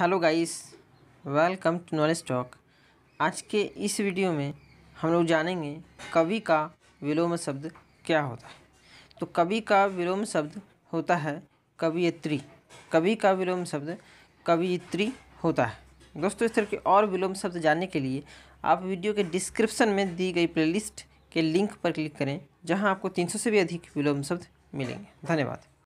hello guys welcome to knowledge talk आज के इस वीडियो में हम लोग जानेंगे कवि का विलोम शब्द क्या होता है तो कवि का विलोम शब्द होता है कवियत्री कवि का विलोम शब्द कवियत्री होता है दोस्तों इस तरह के और विलोम शब्द जानने के लिए आप वीडियो के डिस्क्रिप्शन में दी गई प्लेलिस्ट के लिंक पर क्लिक करें जहां आपको 300 से भी अधिक विलोम शब्द मिलेंगे धन्यवाद